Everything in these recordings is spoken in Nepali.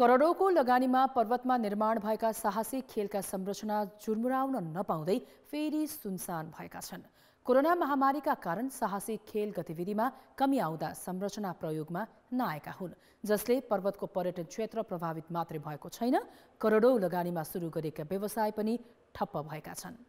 करोडौँको लगानीमा पर्वतमा निर्माण भएका साहसिक खेलका संरचना जुर्मुराउन नपाउँदै फेरि सुनसान भएका छन् कोरोना महामारीका कारण साहसिक खेल गतिविधिमा कमी आउँदा संरचना प्रयोगमा नआएका हुन् जसले पर्वतको पर्यटन क्षेत्र प्रभावित मात्रै भएको छैन करोडौँ लगानीमा सुरु गरेका व्यवसाय पनि ठप्प भएका छन्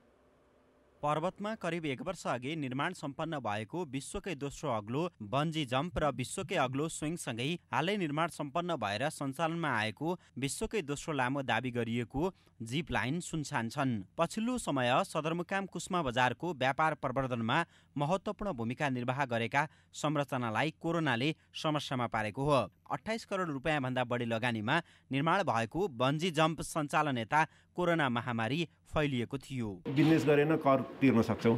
पर्वतमा करिब एक अघि निर्माण सम्पन्न भएको विश्वकै दोस्रो अग्लो बन्जी जम्प र विश्वकै अग्लो स्विङसँगै हालै निर्माण सम्पन्न भएर सञ्चालनमा आएको विश्वकै दोस्रो लामो दावी गरिएको जिप लाइन सुनसान छन् पछिल्लो समय सदरमुकाम कुष्मा बजारको व्यापार प्रवर्धनमा महत्त्वपूर्ण भूमिका निर्वाह गरेका संरचनालाई कोरोनाले समस्यामा पारेको हो अठाइस करोड रुपियाँभन्दा बढी लगानीमा निर्माण भएको बन्जी जम्प सञ्चालन यता कोरोना महामारी फैलिएको थियो बिजनेस गरेन कर तिर्न सक्छौँ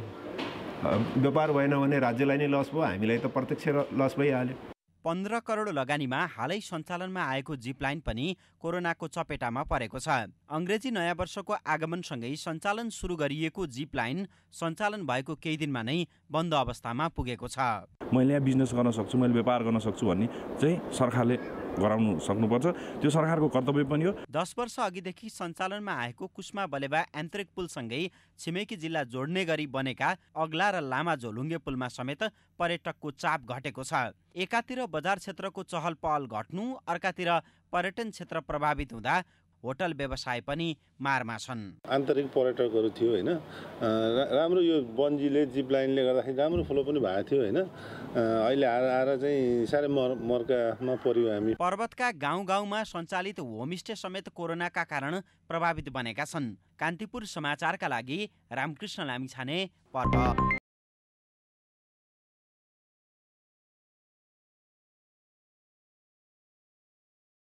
व्यापार भएन भने राज्यलाई नै लस भयो हामीलाई त प्रत्यक्ष लस भइहाल्यो पन्ध्र करोड लगानीमा हालै सञ्चालनमा आएको जिप लाइन पनि कोरोनाको चपेटामा परेको छ अङ्ग्रेजी नयाँ वर्षको आगमनसँगै सञ्चालन सुरु गरिएको जिप लाइन सञ्चालन भएको केही दिनमा नै बन्द अवस्थामा पुगेको छ मैले यहाँ बिजनेस गर्न सक्छु मैले व्यापार गर्न सक्छु भन्ने चाहिँ सरकारले गराउनु सक्नुपर्छ त्यो सरकारको कर्तव्य पनि हो दस वर्ष अघिदेखि सञ्चालनमा आएको कुष्मा बलेवा यान्त्रिक पुलसँगै छिमेकी जिल्ला जोड्ने गरी बनेका अग्ला र लामा झोलुङ्गे पुलमा समेत पर्यटकको चाप घटेको छ एकातिर बजार क्षेत्रको चहल पहल घट्नु अर्कातिर पर्यटन क्षेत्र प्रभावित हुँदा होटल व्यवसाय पनि मारमा छन् आन्तरिक पर्यटकहरू थियो होइन राम्रो यो बन्जीले जिप लाइनले गर्दाखेरि राम्रो फ्लो पनि भएको थियो होइन अहिले आएर आएर चाहिँ साह्रै मर मर्कामा पऱ्यो हामी पर्वतका गाउँ गाउँमा सञ्चालित होमस्टे समेत कोरोनाका कारण प्रभावित बनेका छन् कान्तिपुर समाचारका लागि रामकृष्ण लामिछाने पर्व